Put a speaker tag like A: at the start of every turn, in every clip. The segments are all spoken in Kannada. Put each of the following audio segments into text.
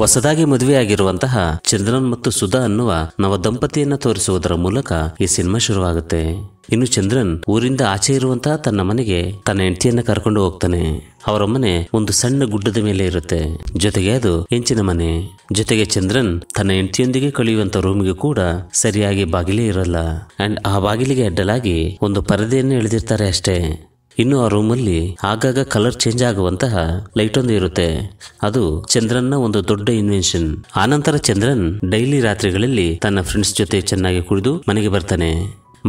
A: ಹೊಸದಾಗಿ ಮದುವೆಯಾಗಿರುವಂತಹ ಚಂದ್ರನ್ ಮತ್ತು ಸುಧಾ ಅನ್ನುವ ನವ ದಂಪತಿಯನ್ನ ತೋರಿಸುವುದರ ಮೂಲಕ ಈ ಸಿನಿಮಾ ಶುರುವಾಗುತ್ತೆ ಇನ್ನು ಚಂದ್ರನ್ ಊರಿಂದ ಆಚೆ ಇರುವಂತಹ ತನ್ನ ಮನೆಗೆ ತನ್ನ ಹೆಂಡತಿಯನ್ನ ಕರ್ಕೊಂಡು ಹೋಗ್ತಾನೆ ಅವರ ಮನೆ ಒಂದು ಸಣ್ಣ ಗುಡ್ಡದ ಮೇಲೆ ಇರುತ್ತೆ ಜೊತೆಗೆ ಅದು ಹೆಂಚಿನ ಮನೆ ಜೊತೆಗೆ ಚಂದ್ರನ್ ತನ್ನ ಹೆಂಡತಿಯೊಂದಿಗೆ ಕಳೆಯುವಂತ ರೂಮ್ಗೆ ಕೂಡ ಸರಿಯಾಗಿ ಬಾಗಿಲೇ ಇರಲ್ಲ ಅಂಡ್ ಆ ಬಾಗಿಲಿಗೆ ಅಡ್ಡಲಾಗಿ ಒಂದು ಪರದೆಯನ್ನು ಎಳೆದಿರ್ತಾರೆ ಅಷ್ಟೇ ಇನ್ನು ಆ ರೂಮಲ್ಲಿ ಆಗಾಗ ಕಲರ್ ಚೇಂಜ್ ಆಗುವಂತಹ ಲೈಟ್ ಒಂದು ಇರುತ್ತೆ ಅದು ನ ಒಂದು ದೊಡ್ಡ ಇನ್ವೆನ್ಷನ್ ಆನಂತರ ಚಂದ್ರನ್ ಡೈಲಿ ರಾತ್ರಿಗಳಲ್ಲಿ ತನ್ನ ಫ್ರೆಂಡ್ಸ್ ಜೊತೆ ಚೆನ್ನಾಗಿ ಕುಡಿದು ಮನೆಗೆ ಬರ್ತಾನೆ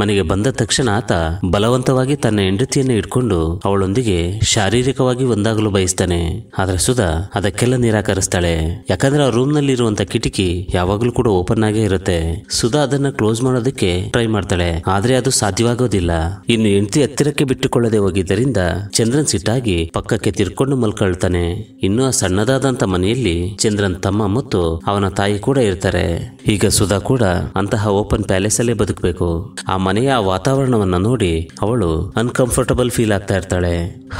A: ಮನೆಗೆ ಬಂದ ತಕ್ಷಣ ಆತ ಬಲವಂತವಾಗಿ ತನ್ನ ಹೆಂಡತಿಯನ್ನು ಇಟ್ಕೊಂಡು ಅವಳೊಂದಿಗೆ ಶಾರೀರಿಕವಾಗಿ ಒಂದಾಗಲು ಬಯಸ್ತಾನೆ ಆದ್ರೆ ಸುಧಾ ಅದಕ್ಕೆಲ್ಲ ನಿರಾಕರಿಸ್ತಾಳೆ ಯಾಕಂದ್ರೆ ಆ ರೂಮ್ ನಲ್ಲಿ ಇರುವಂತ ಕಿಟಕಿ ಯಾವಾಗಲೂ ಕೂಡ ಓಪನ್ ಆಗೇ ಇರುತ್ತೆ ಸುಧಾ ಅದನ್ನ ಕ್ಲೋಸ್ ಮಾಡೋದಕ್ಕೆ ಟ್ರೈ ಮಾಡ್ತಾಳೆ ಆದ್ರೆ ಅದು ಸಾಧ್ಯವಾಗೋದಿಲ್ಲ ಇನ್ನು ಹೆಂಡತಿ ಹತ್ತಿರಕ್ಕೆ ಬಿಟ್ಟುಕೊಳ್ಳದೆ ಹೋಗಿದ್ದರಿಂದ ಚಂದ್ರನ್ ಸಿಟ್ಟಾಗಿ ಪಕ್ಕಕ್ಕೆ ತಿರ್ಕೊಂಡು ಮಲ್ಕೊಳ್ತಾನೆ ಇನ್ನು ಆ ಸಣ್ಣದಾದಂತ ಮನೆಯಲ್ಲಿ ಚಂದ್ರನ್ ತಮ್ಮ ಮತ್ತು ಅವನ ತಾಯಿ ಕೂಡ ಇರ್ತಾರೆ ಈಗ ಸುಧಾ ಕೂಡ ಅಂತಹ ಓಪನ್ ಪ್ಯಾಲೇಸ್ ಅಲ್ಲೇ ಬದುಕಬೇಕು ಆ ಮನೆಯ ವಾತಾವರಣವನ್ನ ನೋಡಿ ಅವಳು ಅನ್ಕಂಫರ್ಟಬಲ್ ಫೀಲ್ ಆಗ್ತಾ ಇರ್ತಾಳೆ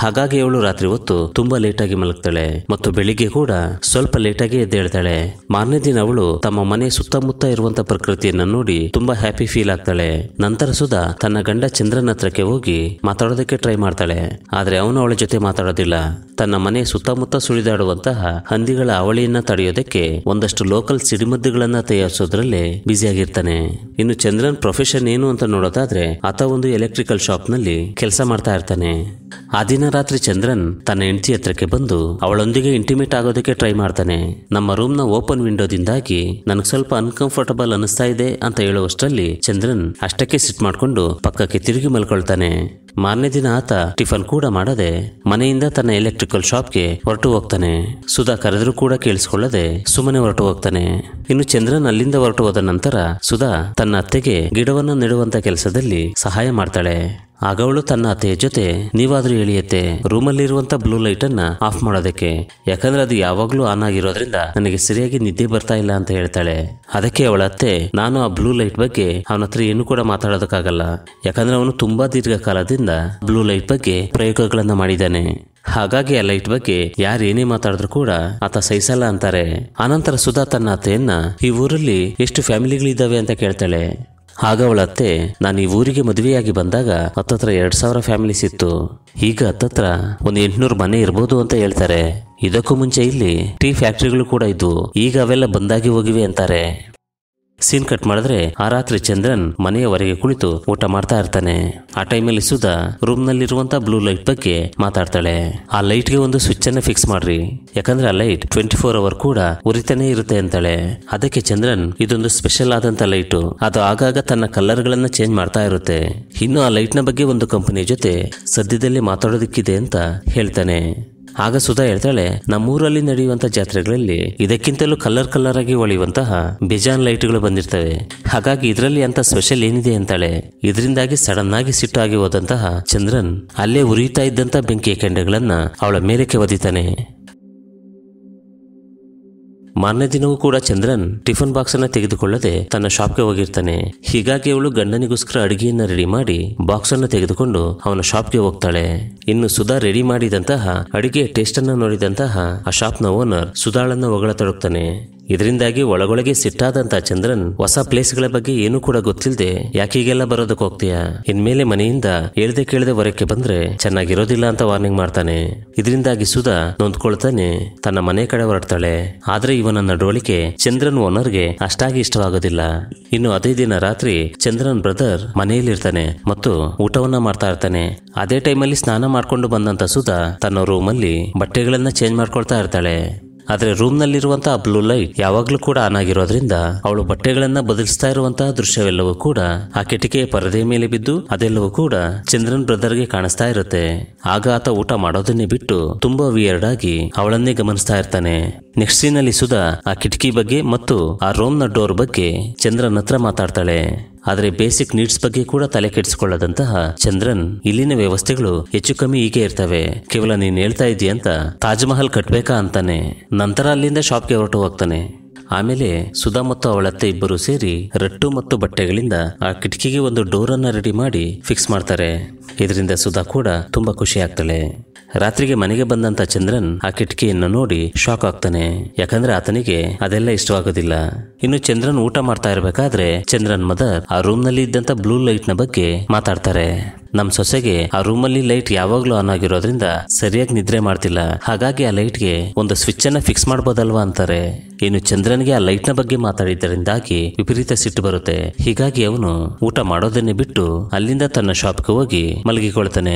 A: ಹಾಗಾಗಿ ಅವಳು ರಾತ್ರಿ ಹೊತ್ತು ತುಂಬಾ ಲೇಟಾಗಿ ಮಲಗ್ತಾಳೆ ಮತ್ತು ಬೆಳಿಗ್ಗೆ ಕೂಡ ಸ್ವಲ್ಪ ಲೇಟಾಗಿ ಎದ್ದೇಳ್ತಾಳೆ ಮಾರನೇ ದಿನ ಅವಳು ತಮ್ಮ ಮನೆ ಸುತ್ತಮುತ್ತ ಇರುವಂತ ಪ್ರಕೃತಿಯನ್ನ ನೋಡಿ ತುಂಬಾ ಹ್ಯಾಪಿ ಫೀಲ್ ಆಗ್ತಾಳೆ ನಂತರ ಸುಧಾ ತನ್ನ ಗಂಡ ಚಂದ್ರನ ಹತ್ರಕ್ಕೆ ಹೋಗಿ ಮಾತಾಡೋದಕ್ಕೆ ಟ್ರೈ ಮಾಡ್ತಾಳೆ ಆದ್ರೆ ಅವನು ಅವಳ ಜೊತೆ ಮಾತಾಡೋದಿಲ್ಲ ತನ್ನ ಮನೆ ಸುತ್ತಮುತ್ತ ಸುಳಿದಾಡುವಂತಹ ಹಂದಿಗಳ ಅವಳಿಯನ್ನ ತಡೆಯೋದಕ್ಕೆ ಒಂದಷ್ಟು ಲೋಕಲ್ ಸಿಡಿಮದ್ದುಗಳನ್ನ ತಯಾರಿಸೋದ್ರಲ್ಲೇ ಆಗಿರ್ತಾನೆ ಇನ್ನು ಚಂದ್ರನ್ ಪ್ರೊಫೆಷನ್ ಏನು ಅಂತ ನೋಡೋದಾದ್ರೆ ಆತ ಒಂದು ಎಲೆಕ್ಟ್ರಿಕಲ್ ಶಾಪ್ ನಲ್ಲಿ ಕೆಲಸ ಮಾಡ್ತಾ ಇರ್ತಾನೆ ಆ ದಿನ ರಾತ್ರಿ ಚಂದ್ರನ್ ತನ್ನ ಹೆಂಡತಿ ಹತ್ರಕ್ಕೆ ಬಂದು ಅವಳೊಂದಿಗೆ ಇಂಟಿಮೇಟ್ ಆಗೋದಕ್ಕೆ ಟ್ರೈ ಮಾಡ್ತಾನೆ ನಮ್ಮ ರೂಮ್ ನ ಓಪನ್ ವಿಂಡೋದಿಂದಾಗಿ ನನಗೆ ಸ್ವಲ್ಪ ಅನ್ಕಂಫರ್ಟಬಲ್ ಅನಿಸ್ತಾ ಇದೆ ಅಂತ ಹೇಳುವಷ್ಟರಲ್ಲಿ ಚಂದ್ರನ್ ಅಷ್ಟಕ್ಕೆ ಸಿಟ್ ಮಾಡ್ಕೊಂಡು ಪಕ್ಕಕ್ಕೆ ತಿರುಗಿ ಮಲ್ಕೊಳ್ತಾನೆ ಮಾರನೇ ದಿನ ಆತ ಟಿಫನ್ ಕೂಡ ಮಾಡದೆ ಮನೆಯಿಂದ ತನ್ನ ಎಲೆಕ್ಟ್ರಿಕಲ್ ಶಾಪ್ಗೆ ಹೊರಟು ಹೋಗ್ತಾನೆ ಸುಧಾ ಕರೆದರೂ ಕೂಡ ಕೇಳಿಸಿಕೊಳ್ಳದೆ ಸುಮ್ಮನೆ ಹೊರಟು ಹೋಗ್ತಾನೆ ಇನ್ನು ಚಂದ್ರನ್ ಅಲ್ಲಿಂದ ಹೊರಟು ಹೋದ ನಂತರ ಸುಧಾ ತನ್ನ ಅತ್ತೆಗೆ ಗಿಡವನ್ನು ನೆಡುವಂತ ಕೆಲಸದಲ್ಲಿ ಸಹಾಯ ಮಾಡ್ತಾಳೆ ಆಗ ಅವಳು ತನ್ನ ಅತ್ತೆಯ ಜೊತೆ ನೀವಾದ್ರೂ ಎಳಿಯತ್ತೆ ಇರುವಂತ ಬ್ಲೂ ಲೈಟ್ ಅನ್ನ ಆಫ್ ಮಾಡೋದಕ್ಕೆ ಯಾಕಂದ್ರೆ ಅದು ಯಾವಾಗ್ಲೂ ಆನ್ ಆಗಿರೋದ್ರಿಂದ ನನಗೆ ಸರಿಯಾಗಿ ನಿದ್ದೆ ಬರ್ತಾ ಇಲ್ಲ ಅಂತ ಹೇಳ್ತಾಳೆ ಅದಕ್ಕೆ ಅವಳ ಅತ್ತೆ ನಾನು ಆ ಬ್ಲೂ ಲೈಟ್ ಬಗ್ಗೆ ಅವನ ಹತ್ರ ಏನು ಕೂಡ ಮಾತಾಡೋದಕ್ಕಾಗಲ್ಲ ಯಾಕಂದ್ರೆ ಅವನು ತುಂಬಾ ದೀರ್ಘಕಾಲದಿಂದ ಬ್ಲೂ ಲೈಟ್ ಬಗ್ಗೆ ಪ್ರಯೋಗಗಳನ್ನ ಮಾಡಿದ್ದಾನೆ ಹಾಗಾಗಿ ಆ ಲೈಟ್ ಬಗ್ಗೆ ಯಾರೇನೇ ಮಾತಾಡಿದ್ರು ಕೂಡ ಆತ ಸಹಿಸಲ್ಲ ಅಂತಾರೆ ಅನಂತರ ಸುಧಾ ತನ್ನ ಅತ್ತೆಯನ್ನ ಈ ಊರಲ್ಲಿ ಎಷ್ಟು ಫ್ಯಾಮಿಲಿಗಳಿದ್ದಾವೆ ಅಂತ ಕೇಳ್ತಾಳೆ ಆಗ ಅತ್ತೆ ನಾನು ಈ ಊರಿಗೆ ಮದುವೆಯಾಗಿ ಬಂದಾಗ ಹತ್ತತ್ರ ಎರಡು ಸಾವಿರ ಫ್ಯಾಮಿಲೀಸ್ ಇತ್ತು ಈಗ ಹತ್ತತ್ರ ಒಂದು ಎಂಟುನೂರು ಮನೆ ಇರ್ಬೋದು ಅಂತ ಹೇಳ್ತಾರೆ ಇದಕ್ಕೂ ಮುಂಚೆ ಇಲ್ಲಿ ಟೀ ಫ್ಯಾಕ್ಟ್ರಿಗಳು ಕೂಡ ಇದ್ವು ಈಗ ಅವೆಲ್ಲ ಬಂದಾಗಿ ಹೋಗಿವೆ ಅಂತಾರೆ ಸೀನ್ ಕಟ್ ಮಾಡಿದ್ರೆ ಆ ರಾತ್ರಿ ಚಂದ್ರನ್ ಮನೆಯವರೆಗೆ ಕುಳಿತು ಊಟ ಮಾಡ್ತಾ ಇರ್ತಾನೆ ಆ ಟೈಮಲ್ಲಿ ಸುಧಾ ರೂಮ್ ನಲ್ಲಿರುವಂತ ಬ್ಲೂ ಲೈಟ್ ಬಗ್ಗೆ ಮಾತಾಡ್ತಾಳೆ ಆ ಲೈಟ್ ಗೆ ಒಂದು ಸ್ವಿಚ್ ಅನ್ನ ಫಿಕ್ಸ್ ಮಾಡ್ರಿ ಯಾಕಂದ್ರೆ ಆ ಲೈಟ್ ಟ್ವೆಂಟಿ ಫೋರ್ ಅವರ್ ಕೂಡ ಉರಿತಾನೆ ಇರುತ್ತೆ ಅಂತಾಳೆ ಅದಕ್ಕೆ ಚಂದ್ರನ್ ಇದೊಂದು ಸ್ಪೆಷಲ್ ಆದಂತ ಲೈಟ್ ಅದು ಆಗಾಗ ತನ್ನ ಕಲರ್ ಗಳನ್ನ ಚೇಂಜ್ ಮಾಡ್ತಾ ಇರುತ್ತೆ ಇನ್ನು ಆ ಲೈಟ್ ನ ಬಗ್ಗೆ ಒಂದು ಕಂಪನಿ ಜೊತೆ ಸದ್ಯದಲ್ಲಿ ಮಾತಾಡೋದಿಕ್ಕಿದೆ ಅಂತ ಹೇಳ್ತಾನೆ ಆಗ ಸುಧಾ ಹೇಳ್ತಾಳೆ ನಮ್ಮೂರಲ್ಲಿ ನಡೆಯುವಂತಹ ಜಾತ್ರೆಗಳಲ್ಲಿ ಇದಕ್ಕಿಂತಲೂ ಕಲರ್ ಕಲರ್ ಆಗಿ ಹೊಳೆಯುವಂತಹ ಬೇಜಾನ್ ಲೈಟ್ಗಳು ಬಂದಿರ್ತವೆ ಹಾಗಾಗಿ ಇದರಲ್ಲಿ ಅಂತ ಸ್ಪೆಷಲ್ ಏನಿದೆ ಅಂತಾಳೆ ಇದರಿಂದಾಗಿ ಸಡನ್ ಆಗಿ ಸಿಟ್ಟು ಹೋದಂತಹ ಚಂದ್ರನ್ ಅಲ್ಲೇ ಉರಿಯುತ್ತಾ ಇದ್ದಂತ ಬೆಂಕಿಯ ಕೆಂಡಗಳನ್ನ ಅವಳ ಮೇಲಕ್ಕೆ ಒದಿತಾನೆ ಮಾರನೇ ದಿನವೂ ಕೂಡ ಚಂದ್ರನ್ ಟಿಫನ್ ಬಾಕ್ಸ್ ಅನ್ನ ತೆಗೆದುಕೊಳ್ಳದೆ ತನ್ನ ಶಾಪ್ಗೆ ಹೋಗಿರ್ತಾನೆ ಹೀಗಾಗಿ ಅವಳು ಗಂಡನಿಗೋಸ್ಕರ ಅಡಿಗೆಯನ್ನ ರೆಡಿ ಮಾಡಿ ಬಾಕ್ಸ್ ಅನ್ನ ತೆಗೆದುಕೊಂಡು ಅವನ ಶಾಪ್ಗೆ ಹೋಗ್ತಾಳೆ ಇನ್ನು ಸುಧಾ ರೆಡಿ ಮಾಡಿದಂತಹ ಅಡಿಗೆ ಟೇಸ್ಟ್ ಅನ್ನ ನೋಡಿದಂತಹ ಆ ಶಾಪ್ ನ ಓನರ್ ಸುಧಾಳನ್ನ ಒಗಳ ತೊಡಗ್ತಾನೆ ಇದರಿಂದಾಗಿ ಒಳಗೊಳಗೆ ಸಿಟ್ಟಾದಂತ ಚಂದ್ರನ್ ಹೊಸ ಪ್ಲೇಸ್ಗಳ ಬಗ್ಗೆ ಏನೂ ಕೂಡ ಗೊತ್ತಿಲ್ಲದೆ ಯಾಕೀಗೆಲ್ಲ ಬರೋದಕ್ಕೆ ಹೋಗ್ತೀಯಾ ಇನ್ಮೇಲೆ ಮನೆಯಿಂದ ಹೇಳ್ದೆ ಕೇಳದೆ ಹೊರಕ್ಕೆ ಬಂದ್ರೆ ಚೆನ್ನಾಗಿರೋದಿಲ್ಲ ಅಂತ ವಾರ್ನಿಂಗ್ ಮಾಡ್ತಾನೆ ಇದರಿಂದಾಗಿ ಸುಧಾ ನೊಂದ್ಕೊಳ್ತಾನೆ ತನ್ನ ಮನೆ ಕಡೆ ಹೊರಡ್ತಾಳೆ ಆದ್ರೆ ಇವನ ನಡವಳಿಕೆ ಚಂದ್ರನ್ ಓನರ್ಗೆ ಅಷ್ಟಾಗಿ ಇಷ್ಟವಾಗೋದಿಲ್ಲ ಇನ್ನು ಅದೇ ದಿನ ರಾತ್ರಿ ಚಂದ್ರನ್ ಬ್ರದರ್ ಮನೆಯಲ್ಲಿರ್ತಾನೆ ಮತ್ತು ಊಟವನ್ನ ಮಾಡ್ತಾ ಇರ್ತಾನೆ ಅದೇ ಟೈಮಲ್ಲಿ ಸ್ನಾನ ಮಾಡ್ಕೊಂಡು ಬಂದಂತ ಸುಧಾ ತನ್ನ ರೂಮಲ್ಲಿ ಬಟ್ಟೆಗಳನ್ನ ಚೇಂಜ್ ಮಾಡ್ಕೊಳ್ತಾ ಇರ್ತಾಳೆ ಆದರೆ ನಲ್ಲಿರುವಂತಹ ಬ್ಲೂ ಲೈಟ್ ಯಾವಾಗಲೂ ಕೂಡ ಆನ್ ಆಗಿರೋದ್ರಿಂದ ಅವಳು ಬಟ್ಟೆಗಳನ್ನ ಬದಲಿಸ್ತಾ ಇರುವಂತಹ ದೃಶ್ಯವೆಲ್ಲವೂ ಕೂಡ ಆ ಕಿಟಕಿಯ ಪರದೆ ಮೇಲೆ ಬಿದ್ದು ಅದೆಲ್ಲವೂ ಕೂಡ ಚಂದ್ರನ್ ಬ್ರದರ್ ಗೆ ಕಾಣಿಸ್ತಾ ಇರುತ್ತೆ ಆಗ ಆತ ಊಟ ಮಾಡೋದನ್ನೇ ಬಿಟ್ಟು ತುಂಬಾ ವಿಯರ್ಡ್ ಆಗಿ ಅವಳನ್ನೇ ಗಮನಿಸ್ತಾ ಇರ್ತಾನೆ ನೆಕ್ಸ್ಟ್ ಸೀನ್ ಅಲ್ಲಿ ಸುಧಾ ಆ ಕಿಟಕಿ ಬಗ್ಗೆ ಮತ್ತು ಆ ರೂಮ್ ನ ಡೋರ್ ಬಗ್ಗೆ ಚಂದ್ರನ್ ಹತ್ರ ಮಾತಾಡ್ತಾಳೆ ಆದರೆ ಬೇಸಿಕ್ ನೀಡ್ಸ್ ಬಗ್ಗೆ ಕೂಡ ತಲೆ ಕೆಡಿಸಿಕೊಳ್ಳದಂತಹ ಚಂದ್ರನ್ ಇಲ್ಲಿನ ವ್ಯವಸ್ಥೆಗಳು ಹೆಚ್ಚು ಕಮ್ಮಿ ಹೀಗೆ ಇರ್ತವೆ ಕೇವಲ ನೀನ್ ಹೇಳ್ತಾ ಇದೀಯ ಅಂತ ತಾಜ್ಮಹಲ್ ಕಟ್ಬೇಕಾ ಅಂತಾನೆ ನಂತರ ಅಲ್ಲಿಂದ ಶಾಪ್ಗೆ ಹೊರಟು ಹೋಗ್ತಾನೆ ಆಮೇಲೆ ಸುಧಾ ಮತ್ತು ಅವಳತ್ತೆ ಇಬ್ಬರು ಸೇರಿ ರಟ್ಟು ಮತ್ತು ಬಟ್ಟೆಗಳಿಂದ ಆ ಕಿಟಕಿಗೆ ಒಂದು ಡೋರ್ ಅನ್ನ ರೆಡಿ ಮಾಡಿ ಫಿಕ್ಸ್ ಮಾಡ್ತಾರೆ ಇದರಿಂದ ಸುಧಾ ಕೂಡ ತುಂಬಾ ಖುಷಿ ಆಗ್ತಾಳೆ ರಾತ್ರಿಗೆ ಮನೆಗೆ ಬಂದಂತ ಚಂದ್ರನ್ ಆ ಕಿಟಕಿಯನ್ನು ನೋಡಿ ಶಾಕ್ ಆಗ್ತಾನೆ ಯಾಕಂದ್ರೆ ಆತನಿಗೆ ಅದೆಲ್ಲ ಇಷ್ಟವಾಗೋದಿಲ್ಲ ಇನ್ನು ಚಂದ್ರನ್ ಊಟ ಮಾಡ್ತಾ ಇರಬೇಕಾದ್ರೆ ಚಂದ್ರನ್ ಮದರ್ ಆ ರೂಮ್ ನಲ್ಲಿ ಇದ್ದಂತ ಬ್ಲೂ ಲೈಟ್ ನ ಬಗ್ಗೆ ಮಾತಾಡ್ತಾರೆ ನಮ್ಮ ಸೊಸೆಗೆ ಆ ರೂಮಲ್ಲಿ ಲೈಟ್ ಯಾವಾಗ್ಲೂ ಆನ್ ಆಗಿರೋದ್ರಿಂದ ಸರಿಯಾಗಿ ನಿದ್ರೆ ಮಾಡ್ತಿಲ್ಲ ಹಾಗಾಗಿ ಆ ಲೈಟ್ಗೆ ಒಂದು ಸ್ವಿಚ್ ಅನ್ನ ಫಿಕ್ಸ್ ಮಾಡ್ಬೋದಲ್ವಾ ಅಂತಾರೆ ಇನ್ನು ಚಂದ್ರನ್ಗೆ ಆ ಲೈಟ್ನ ಬಗ್ಗೆ ಮಾತಾಡಿದ್ದರಿಂದಾಗಿ ವಿಪರೀತ ಸಿಟ್ಟು ಬರುತ್ತೆ ಹೀಗಾಗಿ ಅವನು ಊಟ ಮಾಡೋದನ್ನೇ ಬಿಟ್ಟು ಅಲ್ಲಿಂದ ತನ್ನ ಶಾಪ್ಗೆ ಹೋಗಿ ಮಲಗಿಕೊಳ್ತಾನೆ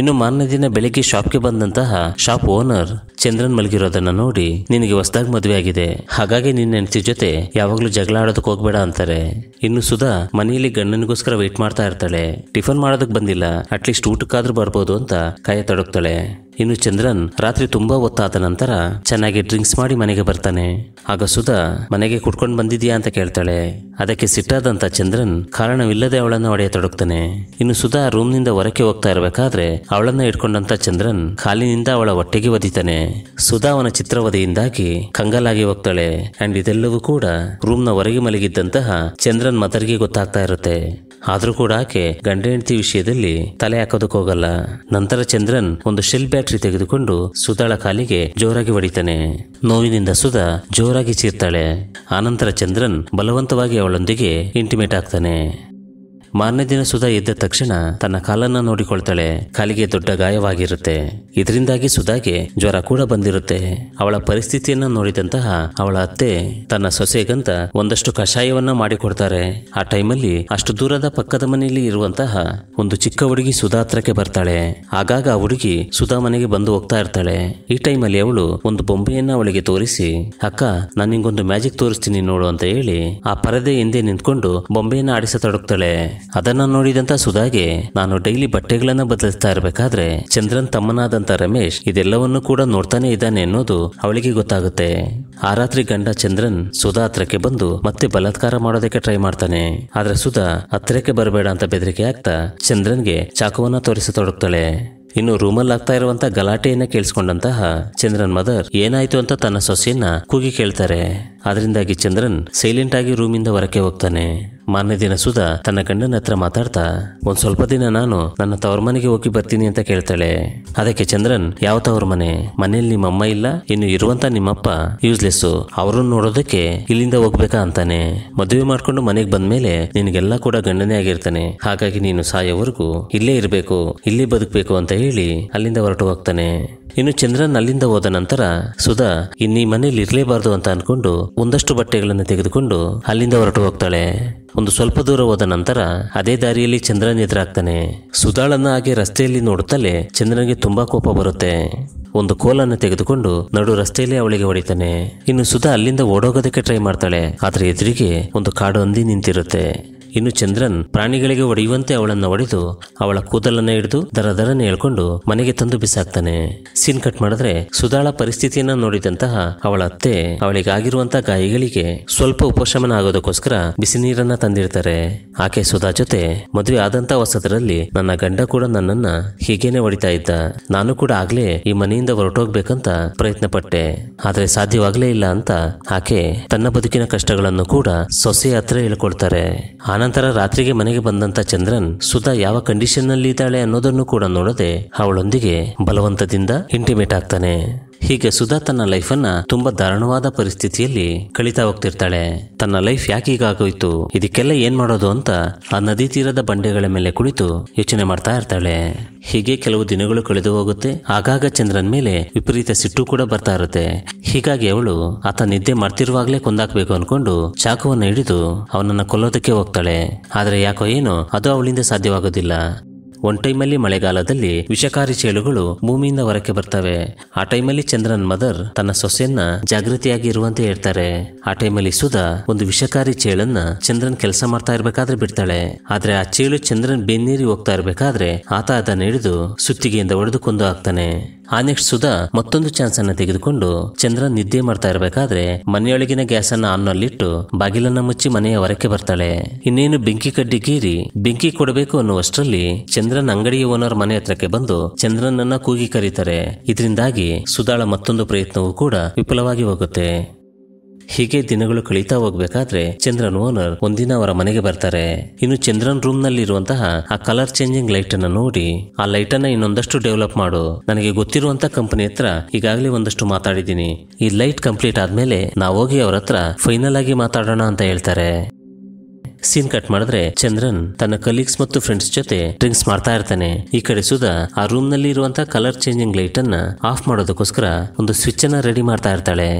A: ಇನ್ನು ಮಾರನೇ ದಿನ ಬೆಳಿಗ್ಗೆ ಶಾಪ್ಗೆ ಬಂದಂತಹ ಶಾಪ್ ಓನರ್ ಚಂದ್ರನ್ ಮಲಗಿರೋದನ್ನ ನೋಡಿ ನಿನಗೆ ಹೊಸದಾಗಿ ಮದುವೆ ಆಗಿದೆ ಹಾಗಾಗಿ ನಿನ್ನ ಹೆಂಡತಿ ಜೊತೆ ಯಾವಾಗ್ಲೂ ಜಗಳ ಆಡೋದಕ್ಕೆ ಹೋಗ್ಬೇಡ ಅಂತಾರೆ ಇನ್ನು ಸುಧಾ ಮನೆಯಲ್ಲಿ ಗಂಡನಿಗೋಸ್ಕರ ವೆಯ್ಟ್ ಮಾಡ್ತಾ ಇರ್ತಾಳೆ ಟಿಫನ್ ಮಾಡೋದಕ್ಕೆ ಬಂದಿಲ್ಲ ಬರೋದಿಲ್ಲ ಅಟ್ಲೀಸ್ಟ್ ಊಟಕ್ಕಾದ್ರೂ ಬರ್ಬೋದು ಅಂತ ಕೈ ತಡಕ್ತಾಳೆ ಇನ್ನು ಚಂದ್ರನ್ ರಾತ್ರಿ ತುಂಬಾ ಹೊತ್ತಾದ ನಂತರ ಚೆನ್ನಾಗಿ ಡ್ರಿಂಕ್ಸ್ ಮಾಡಿ ಮನೆಗೆ ಬರ್ತಾನೆ ಆಗ ಸುಧಾ ಮನೆಗೆ ಕುಟ್ಕೊಂಡು ಬಂದಿದ್ಯಾ ಅಂತ ಕೇಳ್ತಾಳೆ ಅದಕ್ಕೆ ಸಿಟ್ಟಾದಂತ ಚಂದ್ರನ್ ಕಾರಣವಿಲ್ಲದೆ ಅವಳನ್ನ ತೊಡಗ್ತಾನೆ ಇನ್ನು ಸುಧಾ ರೂಮ್ ನಿಂದ ಹೊರಕ್ಕೆ ಹೋಗ್ತಾ ಇರಬೇಕಾದ್ರೆ ಅವಳನ್ನ ಇಟ್ಕೊಂಡಂತ ಚಂದ್ರನ್ ಕಾಲಿನಿಂದ ಅವಳ ಒಟ್ಟಿಗೆ ಒದಿತಾನೆ ಸುಧಾ ಅವನ ಚಿತ್ರವದೆಯಿಂದಾಗಿ ಕಂಗಲಾಗಿ ಹೋಗ್ತಾಳೆ ಅಂಡ್ ಇದೆಲ್ಲವೂ ಕೂಡ ರೂಮ್ ನ ಹೊರಗೆ ಮಲಗಿದ್ದಂತಹ ಚಂದ್ರನ್ ಮದರ್ಗೆ ಗೊತ್ತಾಗ್ತಾ ಇರುತ್ತೆ ಆದ್ರೂ ಕೂಡ ಆಕೆ ಗಂಡ ಹೆಂಡತಿ ವಿಷಯದಲ್ಲಿ ತಲೆ ಹಾಕೋದಕ್ಕೆ ಹೋಗಲ್ಲ ನಂತರ ಚಂದ್ರನ್ ಒಂದು ಶೆಲ್ ಬ್ಯಾಗ್ ತೆಗೆದುಕೊಂಡು ಸುಧಾಳ ಕಾಲಿಗೆ ಜೋರಾಗಿ ಹೊಡಿತಾನೆ ನೋವಿನಿಂದ ಸುಧಾ ಜೋರಾಗಿ ಚೀರ್ತಾಳೆ ಆನಂತರ ಚಂದ್ರನ್ ಬಲವಂತವಾಗಿ ಅವಳೊಂದಿಗೆ ಇಂಟಿಮೇಟ್ ಆಗ್ತಾನೆ ಮಾರನೇ ದಿನ ಸುಧಾ ಎದ್ದ ತಕ್ಷಣ ತನ್ನ ಕಾಲನ್ನ ನೋಡಿಕೊಳ್ತಾಳೆ ಕಾಲಿಗೆ ದೊಡ್ಡ ಗಾಯವಾಗಿರುತ್ತೆ ಇದರಿಂದಾಗಿ ಸುಧಾಗೆ ಜ್ವರ ಕೂಡ ಬಂದಿರುತ್ತೆ ಅವಳ ಪರಿಸ್ಥಿತಿಯನ್ನ ನೋಡಿದಂತಹ ಅವಳ ಅತ್ತೆ ತನ್ನ ಸೊಸೆಗಂತ ಒಂದಷ್ಟು ಕಷಾಯವನ್ನ ಮಾಡಿಕೊಡ್ತಾರೆ ಆ ಟೈಮಲ್ಲಿ ಅಷ್ಟು ದೂರದ ಪಕ್ಕದ ಮನೆಯಲ್ಲಿ ಇರುವಂತಹ ಒಂದು ಚಿಕ್ಕ ಹುಡುಗಿ ಸುಧಾ ಹತ್ರಕ್ಕೆ ಬರ್ತಾಳೆ ಆಗಾಗ ಆ ಹುಡುಗಿ ಸುಧಾ ಮನೆಗೆ ಬಂದು ಹೋಗ್ತಾ ಇರ್ತಾಳೆ ಈ ಟೈಮಲ್ಲಿ ಅವಳು ಒಂದು ಬೊಂಬೆಯನ್ನ ಅವಳಿಗೆ ತೋರಿಸಿ ಅಕ್ಕ ನಾನು ನಿಂಗೊಂದು ಮ್ಯಾಜಿಕ್ ತೋರಿಸ್ತೀನಿ ನೋಡು ಅಂತ ಹೇಳಿ ಆ ಪರದೆ ಹಿಂದೆ ನಿಂತ್ಕೊಂಡು ಬೊಂಬೆಯನ್ನ ಆಡಿಸ ತೊಡಗ್ತಾಳೆ ಅದನ್ನು ನೋಡಿದಂತ ಸುಧಾಗೆ ನಾನು ಡೈಲಿ ಬಟ್ಟೆಗಳನ್ನ ಬದಲಿಸ್ತಾ ಇರಬೇಕಾದ್ರೆ ಚಂದ್ರನ್ ತಮ್ಮನಾದಂತ ರಮೇಶ್ ಇದೆಲ್ಲವನ್ನೂ ಕೂಡ ನೋಡ್ತಾನೆ ಇದ್ದಾನೆ ಅನ್ನೋದು ಅವಳಿಗೆ ಗೊತ್ತಾಗುತ್ತೆ ಆ ರಾತ್ರಿ ಗಂಡ ಚಂದ್ರನ್ ಸುಧಾ ಹತ್ರಕ್ಕೆ ಬಂದು ಮತ್ತೆ ಬಲಾತ್ಕಾರ ಮಾಡೋದಕ್ಕೆ ಟ್ರೈ ಮಾಡ್ತಾನೆ ಆದ್ರೆ ಸುಧಾ ಹತ್ರಕ್ಕೆ ಬರಬೇಡ ಅಂತ ಬೆದರಿಕೆ ಆಗ್ತಾ ಚಂದ್ರನ್ಗೆ ಚಾಕುವನ್ನ ತೋರಿಸತೊಡಗ್ತಾಳೆ ಇನ್ನು ರೂಮಲ್ಲಿ ಆಗ್ತಾ ಇರುವಂತ ಗಲಾಟೆಯನ್ನ ಕೇಳಿಸ್ಕೊಂಡಂತಹ ಚಂದ್ರನ್ ಮದರ್ ಏನಾಯ್ತು ಅಂತ ತನ್ನ ಸೊಸೆಯನ್ನ ಕೂಗಿ ಕೇಳ್ತಾರೆ ಅದರಿಂದಾಗಿ ಚಂದ್ರನ್ ಸೈಲೆಂಟ್ ಆಗಿ ರೂಮಿಂದ ಹೊರಕ್ಕೆ ಹೋಗ್ತಾನೆ ಮಾರನೇ ದಿನ ಸುಧಾ ತನ್ನ ಗಂಡನ ಹತ್ರ ಮಾತಾಡ್ತಾ ಒಂದ್ ಸ್ವಲ್ಪ ದಿನ ನಾನು ನನ್ನ ತವರ ಮನೆಗೆ ಹೋಗಿ ಬರ್ತೀನಿ ಅಂತ ಕೇಳ್ತಾಳೆ ಅದಕ್ಕೆ ಚಂದ್ರನ್ ಯಾವ ತವರ ಮನೆ ಮನೆಯಲ್ಲಿ ನಿಮ್ಮಮ್ಮ ಇಲ್ಲ ಇನ್ನು ಇರುವಂತ ನಿಮ್ಮಪ್ಪ ಯೂಸ್ಲೆಸ್ ಅವರನ್ನು ನೋಡೋದಕ್ಕೆ ಇಲ್ಲಿಂದ ಹೋಗ್ಬೇಕಾ ಅಂತಾನೆ ಮದುವೆ ಮಾಡ್ಕೊಂಡು ಮನೆಗೆ ಬಂದ ಮೇಲೆ ನಿನಗೆಲ್ಲ ಕೂಡ ಗಂಡನೇ ಆಗಿರ್ತಾನೆ ಹಾಗಾಗಿ ನೀನು ಸಾಯೋವರೆಗೂ ಇಲ್ಲೇ ಇರಬೇಕು ಇಲ್ಲೇ ಬದುಕಬೇಕು ಅಂತ ಹೇಳಿ ಅಲ್ಲಿಂದ ಹೊರಟು ಹೋಗ್ತಾನೆ ಇನ್ನು ಚಂದ್ರನ್ ಅಲ್ಲಿಂದ ಹೋದ ನಂತರ ಸುಧಾ ಇನ್ನೀ ಮನೆಯಲ್ಲಿ ಇರಲೇಬಾರದು ಅಂತ ಅನ್ಕೊಂಡು ಒಂದಷ್ಟು ಬಟ್ಟೆಗಳನ್ನು ತೆಗೆದುಕೊಂಡು ಅಲ್ಲಿಂದ ಹೊರಟು ಹೋಗ್ತಾಳೆ ಒಂದು ಸ್ವಲ್ಪ ದೂರ ಹೋದ ನಂತರ ಅದೇ ದಾರಿಯಲ್ಲಿ ಚಂದ್ರನ್ ಎದುರಾಗ್ತಾನೆ ಸುಧಾಳನ್ನ ಹಾಗೆ ರಸ್ತೆಯಲ್ಲಿ ನೋಡುತ್ತಲೇ ಚಂದ್ರನಿಗೆ ತುಂಬಾ ಕೋಪ ಬರುತ್ತೆ ಒಂದು ಕೋಲನ್ನು ತೆಗೆದುಕೊಂಡು ನಡು ರಸ್ತೆಯಲ್ಲಿ ಅವಳಿಗೆ ಹೊಡಿತಾನೆ ಇನ್ನು ಸುಧಾ ಅಲ್ಲಿಂದ ಓಡೋಗೋದಕ್ಕೆ ಟ್ರೈ ಮಾಡ್ತಾಳೆ ಆದ್ರೆ ಎದುರಿಗೆ ಒಂದು ಕಾಡು ಹಂದಿ ನಿಂತಿರುತ್ತೆ ಇನ್ನು ಚಂದ್ರನ್ ಪ್ರಾಣಿಗಳಿಗೆ ಒಡೆಯುವಂತೆ ಅವಳನ್ನ ಒಡೆದು ಅವಳ ಕೂದಲನ್ನ ಹಿಡಿದು ದರದರನೆ ಹೇಳ್ಕೊಂಡು ಮನೆಗೆ ತಂದು ಬಿಸಾಕ್ತಾನೆ ಸೀನ್ ಕಟ್ ಮಾಡಿದ್ರೆ ಸುಧಾಳ ಪರಿಸ್ಥಿತಿಯನ್ನ ನೋಡಿದಂತಹ ಅವಳ ಅತ್ತೆ ಅವಳಿಗಾಗಿರುವಂತಹ ಗಾಯಗಳಿಗೆ ಸ್ವಲ್ಪ ಉಪಶಮನ ಆಗೋದಕ್ಕೋಸ್ಕರ ಬಿಸಿ ನೀರನ್ನ ತಂದಿರ್ತಾರೆ ಆಕೆ ಸುಧಾ ಜೊತೆ ಮದುವೆ ಆದಂತ ಹೊಸದರಲ್ಲಿ ನನ್ನ ಗಂಡ ಕೂಡ ನನ್ನನ್ನ ಹೀಗೇನೆ ಹೊಡಿತಾ ಇದ್ದ ನಾನು ಕೂಡ ಆಗ್ಲೇ ಈ ಮನೆಯಿಂದ ಹೊರಟೋಗ್ಬೇಕಂತ ಪ್ರಯತ್ನ ಪಟ್ಟೆ ಆದ್ರೆ ಸಾಧ್ಯವಾಗ್ಲೇ ಇಲ್ಲ ಅಂತ ಆಕೆ ತನ್ನ ಬದುಕಿನ ಕಷ್ಟಗಳನ್ನು ಕೂಡ ಸೊಸೆ ಹತ್ರ ಹೇಳ್ಕೊಳ್ತಾರೆ ಅನಂತರ ರಾತ್ರಿಗೆ ಮನೆಗೆ ಬಂದಂತ ಚಂದ್ರನ್ ಸುತ ಯಾವ ಕಂಡೀಷನ್ ನಲ್ಲಿ ಇದ್ದಾಳೆ ಅನ್ನೋದನ್ನು ಕೂಡ ನೋಡದೆ ಅವಳೊಂದಿಗೆ ಬಲವಂತದಿಂದ ಇಂಟಿಮೇಟ್ ಆಗ್ತಾನೆ ಹೀಗೆ ಸುಧಾ ತನ್ನ ಲೈಫನ್ನ ತುಂಬಾ ದಾರುಣವಾದ ಪರಿಸ್ಥಿತಿಯಲ್ಲಿ ಕಳೀತಾ ಹೋಗ್ತಿರ್ತಾಳೆ ತನ್ನ ಲೈಫ್ ಯಾಕೆ ಹೀಗಾಗೋಯ್ತು ಇದಕ್ಕೆಲ್ಲ ಏನ್ ಮಾಡೋದು ಅಂತ ಆ ನದಿ ತೀರದ ಬಂಡೆಗಳ ಮೇಲೆ ಕುಳಿತು ಯೋಚನೆ ಮಾಡ್ತಾ ಇರ್ತಾಳೆ ಹೀಗೆ ಕೆಲವು ದಿನಗಳು ಕಳೆದು ಹೋಗುತ್ತೆ ಆಗಾಗ ಚಂದ್ರನ್ ಮೇಲೆ ವಿಪರೀತ ಸಿಟ್ಟು ಕೂಡ ಬರ್ತಾ ಇರುತ್ತೆ ಹೀಗಾಗಿ ಅವಳು ಆತ ನಿದ್ದೆ ಮಾಡ್ತಿರುವಾಗ್ಲೇ ಕೊಂದಾಕ್ಬೇಕು ಅನ್ಕೊಂಡು ಚಾಕುವನ್ನ ಹಿಡಿದು ಅವನನ್ನ ಕೊಲ್ಲೋದಕ್ಕೆ ಹೋಗ್ತಾಳೆ ಆದ್ರೆ ಯಾಕೋ ಏನು ಅದು ಅವಳಿಂದ ಸಾಧ್ಯವಾಗೋದಿಲ್ಲ ಒನ್ ಟೈಮಲ್ಲಿ ಮಳೆಗಾಲದಲ್ಲಿ ವಿಷಕಾರಿ ಚೇಳುಗಳು ಭೂಮಿಯಿಂದ ಹೊರಕ್ಕೆ ಬರ್ತವೆ ಆ ಟೈಮಲ್ಲಿ ಚಂದ್ರನ್ ಮದರ್ ತನ್ನ ಸೊಸೆಯನ್ನ ಜಾಗೃತಿಯಾಗಿ ಇರುವಂತೆ ಹೇಳ್ತಾರೆ ಆ ಟೈಮಲ್ಲಿ ಸುಧಾ ಒಂದು ವಿಷಕಾರಿ ಚೇಳನ್ನ ಚಂದ್ರನ್ ಕೆಲಸ ಮಾಡ್ತಾ ಇರ್ಬೇಕಾದ್ರೆ ಬಿಡ್ತಾಳೆ ಆದ್ರೆ ಆ ಚೇಳು ಚಂದ್ರನ್ ಬೆನ್ನೀರಿ ಹೋಗ್ತಾ ಇರ್ಬೇಕಾದ್ರೆ ಆತ ಅದನ್ನ ಹಿಡಿದು ಸುತ್ತಿಗೆಯಿಂದ ಹೊಡೆದುಕೊಂಡು ಕೊಂದು ಹಾಕ್ತಾನೆ ಆ ನೆಕ್ಸ್ಟ್ ಸುಧಾ ಮತ್ತೊಂದು ಚಾನ್ಸ್ ಅನ್ನ ತೆಗೆದುಕೊಂಡು ಚಂದ್ರ ನಿದ್ದೆ ಮಾಡ್ತಾ ಇರಬೇಕಾದ್ರೆ ಮನೆಯೊಳಗಿನ ಗ್ಯಾಸ್ ಅನ್ನ ಆನ್ ಅಲ್ಲಿಟ್ಟು ಬಾಗಿಲನ್ನ ಮುಚ್ಚಿ ಮನೆಯ ಹೊರಕ್ಕೆ ಬರ್ತಾಳೆ ಇನ್ನೇನು ಬೆಂಕಿ ಕಡ್ಡಿ ಕೀರಿ ಬೆಂಕಿ ಕೊಡಬೇಕು ಅನ್ನುವಷ್ಟರಲ್ಲಿ ಚಂದ್ರನ ಅಂಗಡಿಯ ಓನರ್ ಮನೆ ಹತ್ರಕ್ಕೆ ಬಂದು ಚಂದ್ರನನ್ನ ಕೂಗಿ ಕರೀತಾರೆ ಇದರಿಂದಾಗಿ ಸುಧಾಳ ಮತ್ತೊಂದು ಪ್ರಯತ್ನವೂ ಕೂಡ ವಿಫಲವಾಗಿ ಹೋಗುತ್ತೆ ಹೀಗೆ ದಿನಗಳು ಕಳೀತಾ ಹೋಗ್ಬೇಕಾದ್ರೆ ಚಂದ್ರನ್ ಓನರ್ ಒಂದಿನ ಅವರ ಮನೆಗೆ ಬರ್ತಾರೆ ಇನ್ನು ಚಂದ್ರನ್ ರೂಮ್ ನಲ್ಲಿ ಇರುವಂತಹ ಆ ಕಲರ್ ಚೇಂಜಿಂಗ್ ಲೈಟ್ ಅನ್ನ ನೋಡಿ ಆ ಲೈಟ್ ಅನ್ನ ಇನ್ನೊಂದಷ್ಟು ಡೆವಲಪ್ ಮಾಡು ನನಗೆ ಗೊತ್ತಿರುವಂತ ಕಂಪನಿ ಹತ್ರ ಈಗಾಗಲೇ ಒಂದಷ್ಟು ಮಾತಾಡಿದ್ದೀನಿ ಈ ಲೈಟ್ ಕಂಪ್ಲೀಟ್ ಆದ್ಮೇಲೆ ನಾವು ಹೋಗಿ ಅವರ ಹತ್ರ ಫೈನಲ್ ಆಗಿ ಮಾತಾಡೋಣ ಅಂತ ಹೇಳ್ತಾರೆ ಸೀನ್ ಕಟ್ ಮಾಡಿದ್ರೆ ಚಂದ್ರನ್ ತನ್ನ ಕಲೀಗ್ಸ್ ಮತ್ತು ಫ್ರೆಂಡ್ಸ್ ಜೊತೆ ಡ್ರಿಂಕ್ಸ್ ಮಾಡ್ತಾ ಇರ್ತಾನೆ ಈ ಕಡೆ ಸುಧಾ ಆ ರೂಮ್ ನಲ್ಲಿ ಇರುವಂತಹ ಕಲರ್ ಚೇಂಜಿಂಗ್ ಲೈಟ್ ಅನ್ನ ಆಫ್ ಮಾಡೋದಕ್ಕೋಸ್ಕರ ಒಂದು ಸ್ವಿಚ್ ಅನ್ನ ರೆಡಿ ಮಾಡ್ತಾ ಇರ್ತಾಳೆ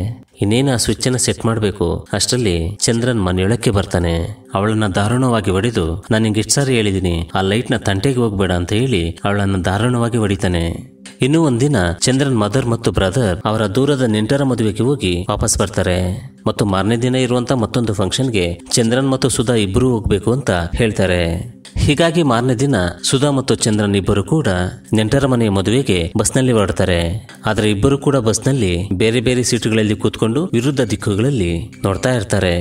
A: ಇನ್ನೇನು ಆ ಸ್ವಿಚ್ಚನ್ನು ಸೆಟ್ ಮಾಡಬೇಕು ಅಷ್ಟರಲ್ಲಿ ಚಂದ್ರನ್ ಮನೆಯೊಳಕ್ಕೆ ಬರ್ತಾನೆ ಅವಳನ್ನ ದಾರುಣವಾಗಿ ಹೊಡೆದು ನಾನು ನಿಂಗೆ ಇಷ್ಟು ಸಾರಿ ಹೇಳಿದ್ದೀನಿ ಆ ಲೈಟ್ನ ತಂಟೆಗೆ ಹೋಗ್ಬೇಡ ಅಂತ ಹೇಳಿ ಅವಳನ್ನು ದಾರುಣವಾಗಿ ಹೊಡಿತಾನೆ ಇನ್ನೂ ಒಂದಿನ ಚಂದ್ರನ್ ಮದರ್ ಮತ್ತು ಬ್ರದರ್ ಅವರ ದೂರದ ನೆಂಟರ ಮದುವೆಗೆ ಹೋಗಿ ವಾಪಸ್ ಬರ್ತಾರೆ ಮತ್ತು ಮಾರನೇ ದಿನ ಇರುವಂತ ಮತ್ತೊಂದು ಫಂಕ್ಷನ್ಗೆ ಚಂದ್ರನ್ ಮತ್ತು ಸುಧಾ ಇಬ್ಬರೂ ಹೋಗ್ಬೇಕು ಅಂತ ಹೇಳ್ತಾರೆ ಹೀಗಾಗಿ ಮಾರನೇ ದಿನ ಸುಧಾ ಮತ್ತು ಚಂದ್ರನ್ ಇಬ್ಬರು ಕೂಡ ನೆಂಟರ ಮನೆಯ ಮದುವೆಗೆ ಬಸ್ನಲ್ಲಿ ಹೊರಡ್ತಾರೆ ಆದರೆ ಇಬ್ಬರು ಕೂಡ ಬಸ್ನಲ್ಲಿ ಬೇರೆ ಬೇರೆ ಸೀಟುಗಳಲ್ಲಿ ಕೂತ್ಕೊಂಡು ವಿರುದ್ಧ ದಿಕ್ಕುಗಳಲ್ಲಿ ನೋಡ್ತಾ ಇರ್ತಾರೆ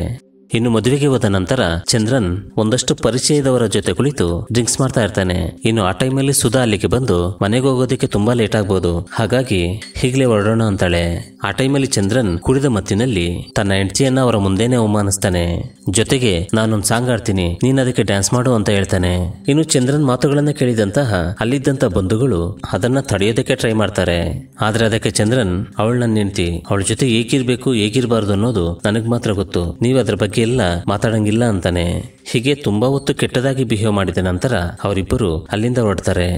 A: ಇನ್ನು ಮದುವೆಗೆ ಹೋದ ನಂತರ ಚಂದ್ರನ್ ಒಂದಷ್ಟು ಪರಿಚಯದವರ ಜೊತೆ ಕುಳಿತು ಡ್ರಿಂಕ್ಸ್ ಮಾಡ್ತಾ ಇರ್ತಾನೆ ಇನ್ನು ಆ ಟೈಮಲ್ಲಿ ಸುಧಾ ಅಲ್ಲಿಗೆ ಬಂದು ಮನೆಗೆ ಹೋಗೋದಕ್ಕೆ ತುಂಬಾ ಲೇಟ್ ಆಗ್ಬೋದು ಹಾಗಾಗಿ ಹೀಗಲೇ ಹೊರಡೋಣ ಅಂತಾಳೆ ಆ ಟೈಮಲ್ಲಿ ಚಂದ್ರನ್ ಕುಡಿದ ಮತ್ತಿನಲ್ಲಿ ತನ್ನ ಹೆಂಡತಿಯನ್ನ ಅವರ ಮುಂದೆನೆ ಅವಮಾನಿಸ್ತಾನೆ ಜೊತೆಗೆ ನಾನೊಂದು ಸಾಂಗ್ ಆಡ್ತೀನಿ ನೀನ್ ಅದಕ್ಕೆ ಡ್ಯಾನ್ಸ್ ಮಾಡು ಅಂತ ಹೇಳ್ತಾನೆ ಇನ್ನು ಚಂದ್ರನ್ ಮಾತುಗಳನ್ನ ಕೇಳಿದಂತಹ ಅಲ್ಲಿದ್ದಂತ ಬಂಧುಗಳು ಅದನ್ನ ತಡೆಯೋದಕ್ಕೆ ಟ್ರೈ ಮಾಡ್ತಾರೆ ಆದ್ರೆ ಅದಕ್ಕೆ ಚಂದ್ರನ್ ಅವಳನ್ನ ನಿಂತಿ ಅವಳ ಜೊತೆ ಏಕಿರ್ಬೇಕು ಹೇಗಿರ್ಬಾರ್ದು ಅನ್ನೋದು ನನಗ್ ಮಾತ್ರ ಗೊತ್ತು ನೀವ್ ಅದ್ರ ಬಗ್ಗೆ ಎಲ್ಲ ಮಾತಾಡಂಗಿಲ್ಲ ಅಂತಾನೆ ಹೀಗೆ ತುಂಬಾ ಹೊತ್ತು ಕೆಟ್ಟದಾಗಿ ಬಿಹೇವ್ ಮಾಡಿದ ನಂತರ ಅವರಿಬ್ಬರು ಅಲ್ಲಿಂದ ಹೊರಡ್ತಾರೆ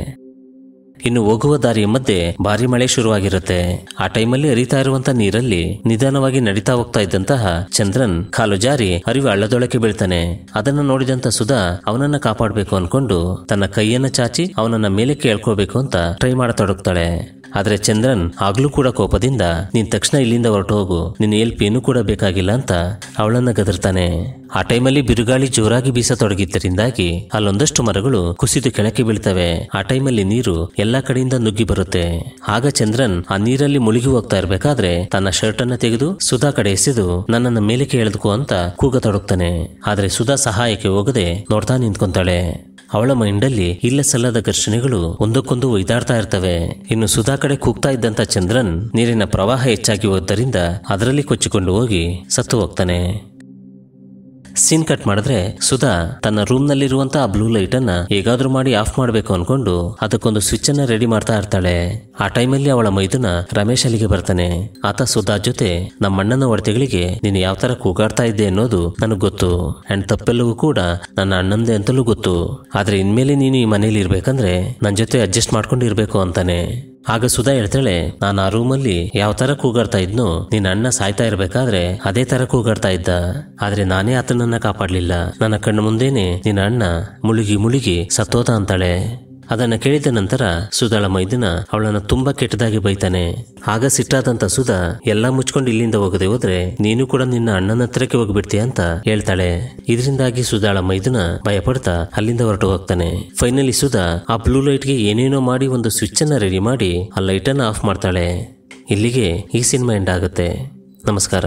A: ಇನ್ನು ಹೋಗುವ ದಾರಿಯ ಮಧ್ಯೆ ಭಾರಿ ಮಳೆ ಶುರುವಾಗಿರುತ್ತೆ ಆ ಟೈಮಲ್ಲಿ ಹರಿತಾ ಇರುವಂತ ನೀರಲ್ಲಿ ನಿಧಾನವಾಗಿ ನಡೀತಾ ಹೋಗ್ತಾ ಇದ್ದಂತಹ ಚಂದ್ರನ್ ಕಾಲು ಜಾರಿ ಅರಿವು ಹಳ್ಳದೊಳಕ್ಕೆ ಬೀಳ್ತಾನೆ ಅದನ್ನ ನೋಡಿದಂತ ಸುಧಾ ಅವನನ್ನ ಕಾಪಾಡಬೇಕು ಅನ್ಕೊಂಡು ತನ್ನ ಕೈಯನ್ನ ಚಾಚಿ ಅವನನ್ನ ಮೇಲೆ ಕೇಳ್ಕೋಬೇಕು ಅಂತ ಟ್ರೈ ಮಾಡತೊಡಗ್ತಾಳೆ ಆದರೆ ಚಂದ್ರನ್ ಆಗ್ಲೂ ಕೂಡ ಕೋಪದಿಂದ ನಿನ್ ತಕ್ಷಣ ಇಲ್ಲಿಂದ ಹೊರಟು ಹೋಗು ನಿನ್ನ ಹೆಲ್ಪ್ ಏನೂ ಕೂಡ ಬೇಕಾಗಿಲ್ಲ ಅಂತ ಅವಳನ್ನ ಗದರ್ತಾನೆ ಆ ಟೈಮಲ್ಲಿ ಬಿರುಗಾಳಿ ಜೋರಾಗಿ ಬೀಸತೊಡಗಿದ್ದರಿಂದಾಗಿ ಅಲ್ಲೊಂದಷ್ಟು ಮರಗಳು ಕುಸಿದು ಕೆಳಕ್ಕೆ ಬೀಳ್ತವೆ ಆ ಟೈಮಲ್ಲಿ ನೀರು ಎಲ್ಲಾ ಕಡೆಯಿಂದ ನುಗ್ಗಿ ಬರುತ್ತೆ ಆಗ ಚಂದ್ರನ್ ಆ ನೀರಲ್ಲಿ ಮುಳುಗಿ ಹೋಗ್ತಾ ಇರಬೇಕಾದ್ರೆ ತನ್ನ ಶರ್ಟ್ ಅನ್ನ ತೆಗೆದು ಸುಧಾ ಕಡೆ ಎಸೆದು ನನ್ನನ್ನು ಮೇಲಕ್ಕೆ ಎಳೆದುಕೋ ಅಂತ ಕೂಗ ತೊಡಗ್ತಾನೆ ಆದ್ರೆ ಸುಧಾ ಸಹಾಯಕ್ಕೆ ಹೋಗದೆ ನೋಡ್ತಾ ನಿಂತ್ಕೊಂತಾಳೆ ಅವಳ ಮೈಂಡಲ್ಲಿ ಇಲ್ಲ ಸಲ್ಲದ ಘರ್ಷಣೆಗಳು ಒಂದಕ್ಕೊಂದು ಒಯ್ದಾಡ್ತಾ ಇರ್ತವೆ ಇನ್ನು ಸುಧಾ ಕಡೆ ಕೂಗ್ತಾ ಇದ್ದಂತ ಚಂದ್ರನ್ ನೀರಿನ ಪ್ರವಾಹ ಹೆಚ್ಚಾಗಿ ಹೋದ್ದರಿಂದ ಅದರಲ್ಲಿ ಕೊಚ್ಚಿಕೊಂಡು ಹೋಗಿ ಸತ್ತು ಹೋಗ್ತಾನೆ ಸೀನ್ ಕಟ್ ಮಾಡಿದ್ರೆ ಸುಧಾ ತನ್ನ ರೂಮ್ ನಲ್ಲಿರುವಂತಹ ಬ್ಲೂ ಲೈಟ್ ಅನ್ನ ಹೇಗಾದ್ರೂ ಮಾಡಿ ಆಫ್ ಮಾಡಬೇಕು ಅನ್ಕೊಂಡು ಅದಕ್ಕೊಂದು ಸ್ವಿಚ್ ಅನ್ನ ರೆಡಿ ಮಾಡ್ತಾ ಇರ್ತಾಳೆ ಆ ಟೈಮಲ್ಲಿ ಅವಳ ಮೈದುನ ರಮೇಶ್ ಅಲ್ಲಿಗೆ ಬರ್ತಾನೆ ಆತ ಸುಧಾ ಜೊತೆ ನಮ್ಮ ಅಣ್ಣನ ನೀನು ಯಾವ ತರ ಕೂಗಾಡ್ತಾ ಇದ್ದೆ ಅನ್ನೋದು ನನಗೆ ಗೊತ್ತು ಅಂಡ್ ತಪ್ಪೆಲ್ಲವೂ ಕೂಡ ನನ್ನ ಅಣ್ಣಂದೆ ಅಂತಲೂ ಗೊತ್ತು ಆದ್ರೆ ಇನ್ಮೇಲೆ ನೀನು ಈ ಮನೇಲಿ ಇರ್ಬೇಕಂದ್ರೆ ನನ್ನ ಜೊತೆ ಅಡ್ಜಸ್ಟ್ ಮಾಡ್ಕೊಂಡು ಅಂತಾನೆ ಆಗ ಸುಧಾ ಹೇಳ್ತಾಳೆ ನಾನು ಆ ರೂಮಲ್ಲಿ ಯಾವ ತರ ಕೂಗಾಡ್ತಾ ಇದ್ನೋ ನಿನ್ನ ಅಣ್ಣ ಸಾಯ್ತಾ ಇರ್ಬೇಕಾದ್ರೆ ಅದೇ ತರ ಕೂಗಾಡ್ತಾ ಇದ್ದ ಆದ್ರೆ ನಾನೇ ಆತನನ್ನ ಕಾಪಾಡ್ಲಿಲ್ಲ ನನ್ನ ಕಣ್ಣು ಮುಂದೇನೆ ನಿನ್ನ ಅಣ್ಣ ಮುಳುಗಿ ಮುಳುಗಿ ಸತ್ತೋದ ಅಂತಾಳೆ ಅದನ್ನು ಕೇಳಿದ ನಂತರ ಸುಧಾಳ ಮೈದನ ಅವಳನ್ನು ತುಂಬಾ ಕೆಟ್ಟದಾಗಿ ಬೈತಾನೆ ಆಗ ಸಿಟ್ಟಾದಂತ ಸುಧಾ ಎಲ್ಲ ಮುಚ್ಕೊಂಡು ಇಲ್ಲಿಂದ ಹೋಗದೆ ಹೋದ್ರೆ ನೀನು ಕೂಡ ನಿನ್ನ ಅಣ್ಣನ ಹತ್ರಕ್ಕೆ ಹೋಗ್ಬಿಡ್ತೀಯ ಅಂತ ಹೇಳ್ತಾಳೆ ಇದರಿಂದಾಗಿ ಸುಧಾಳ ಮೈದುನ ಭಯಪಡ್ತಾ ಅಲ್ಲಿಂದ ಹೊರಟು ಹೋಗ್ತಾನೆ ಫೈನಲಿ ಸುಧಾ ಆ ಬ್ಲೂ ಲೈಟ್ಗೆ ಏನೇನೋ ಮಾಡಿ ಒಂದು ಸ್ವಿಚ್ ಅನ್ನ ರೆಡಿ ಮಾಡಿ ಆ ಲೈಟನ್ನು ಆಫ್ ಮಾಡ್ತಾಳೆ ಇಲ್ಲಿಗೆ ಈ ಸಿನಿಮಾ ಎಂಡ್ ಆಗುತ್ತೆ ನಮಸ್ಕಾರ